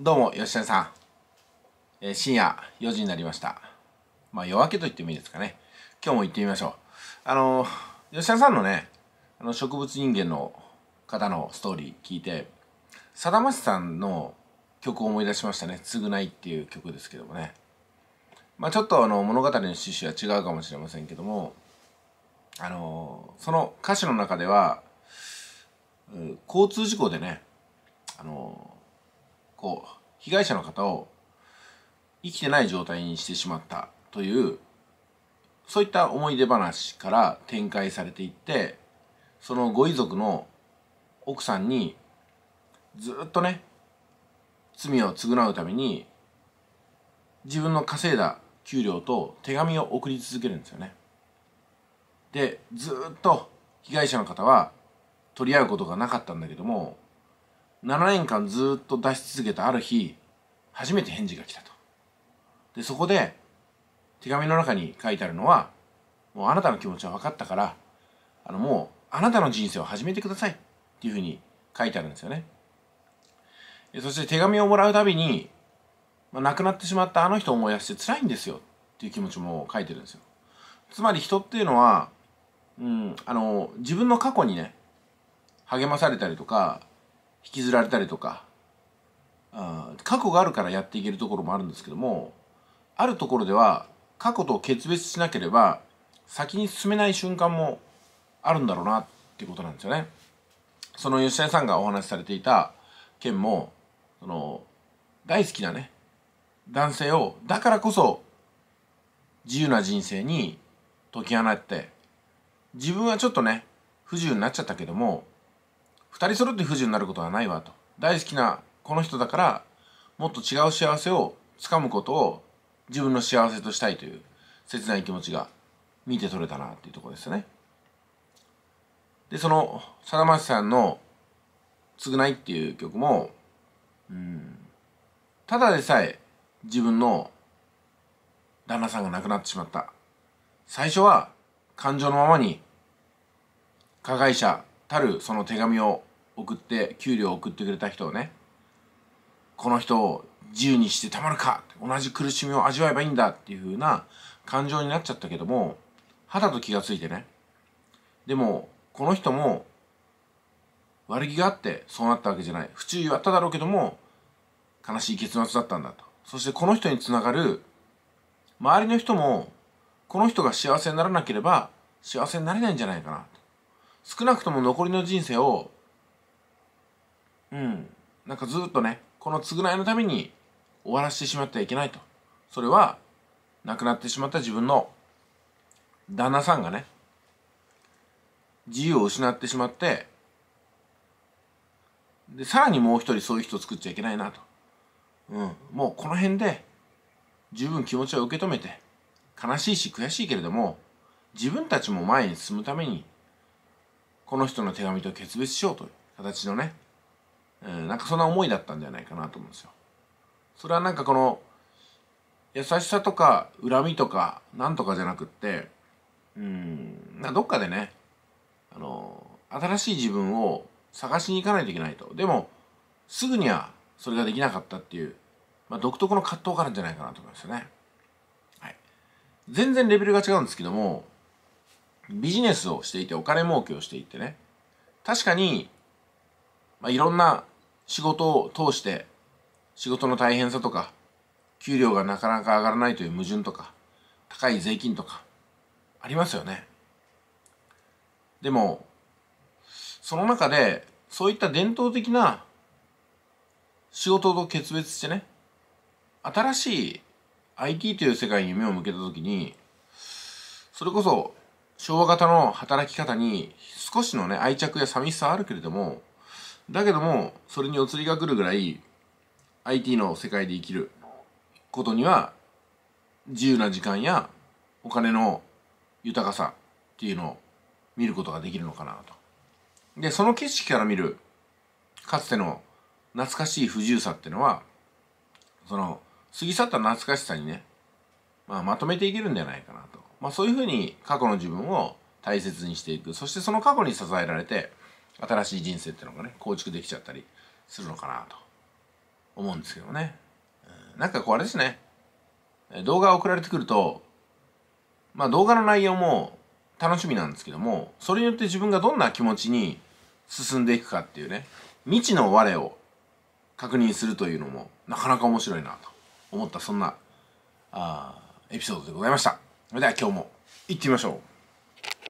どうも、吉田さん。えー、深夜4時になりました。まあ、夜明けと言ってもいいですかね。今日も行ってみましょう。あのー、吉田さんのね、あの植物人間の方のストーリー聞いて、さだましさんの曲を思い出しましたね。償いっていう曲ですけどもね。まあ、ちょっとあの物語の趣旨は違うかもしれませんけども、あのー、その歌詞の中では、交通事故でね、あのこう被害者の方を生きてない状態にしてしまったというそういった思い出話から展開されていってそのご遺族の奥さんにずっとね罪を償うために自分の稼いだ給料と手紙を送り続けるんですよね。でずっと被害者の方は取り合うことがなかったんだけども7年間ずっと出し続けたある日初めて返事が来たとでそこで手紙の中に書いてあるのはもうあなたの気持ちは分かったからあのもうあなたの人生を始めてくださいっていうふうに書いてあるんですよねそして手紙をもらうたびに、まあ、亡くなってしまったあの人を思い出して辛いんですよっていう気持ちも書いてるんですよつまり人っていうのは、うん、あの自分の過去にね励まされたりとか引きずられたりとか過去があるからやっていけるところもあるんですけどもあるところでは過去と決別しなければ先に進めない瞬間もあるんだろうなっていうことなんですよね。その吉田さんがお話しされていた件もその大好きなね男性をだからこそ自由な人生に解き放って自分はちょっとね不自由になっちゃったけども2人揃って不自由になることはないわと大好きなこの人だからもっと違う幸せをつかむことを自分の幸せとしたいという切ない気持ちが見て取れたなっていうところですよね。でそのさだまさんの「償い」っていう曲もうんただでさえ自分の旦那さんが亡くなってしまった最初は感情のままに加害者たるその手紙を送って給料を送ってくれた人をねこの人を自由にしてたまるか同じ苦しみを味わえばいいんだっていう風な感情になっちゃったけども肌と気が付いてねでもこの人も悪気があってそうなったわけじゃない不注意はあっただろうけども悲しい結末だったんだとそしてこの人につながる周りの人もこの人が幸せにならなければ幸せになれないんじゃないかな少なくとも残りの人生をうんなんかずっとねこの償いのために終わらせてしまってはいけないとそれは亡くなってしまった自分の旦那さんがね自由を失ってしまってでさらにもう一人そういう人を作っちゃいけないなと、うん、もうこの辺で十分気持ちを受け止めて悲しいし悔しいけれども自分たちも前に進むためにこの人の手紙と決別しようという形のね、うん、なんかそんな思いだったんじゃないかなと思うんですよ。それはなんかこの、優しさとか恨みとか何とかじゃなくって、うん、などっかでね、あの、新しい自分を探しに行かないといけないと。でも、すぐにはそれができなかったっていう、まあ、独特の葛藤があるんじゃないかなと思いますよね。はい。全然レベルが違うんですけども、ビジネスをしていてお金儲けをしていてね確かに、まあ、いろんな仕事を通して仕事の大変さとか給料がなかなか上がらないという矛盾とか高い税金とかありますよねでもその中でそういった伝統的な仕事と決別してね新しい IT という世界に目を向けた時にそれこそ昭和型の働き方に少しのね愛着や寂しさはあるけれどもだけどもそれにお釣りが来るぐらい IT の世界で生きることには自由な時間やお金の豊かさっていうのを見ることができるのかなと。でその景色から見るかつての懐かしい不自由さっていうのはその過ぎ去った懐かしさにね、まあ、まとめていけるんじゃないかなと。まあ、そういうふうに過去の自分を大切にしていくそしてその過去に支えられて新しい人生っていうのがね構築できちゃったりするのかなと思うんですけどねなんかこうあれですね動画送られてくるとまあ動画の内容も楽しみなんですけどもそれによって自分がどんな気持ちに進んでいくかっていうね未知の我を確認するというのもなかなか面白いなと思ったそんなあエピソードでございました。それでは今日もいってみましょう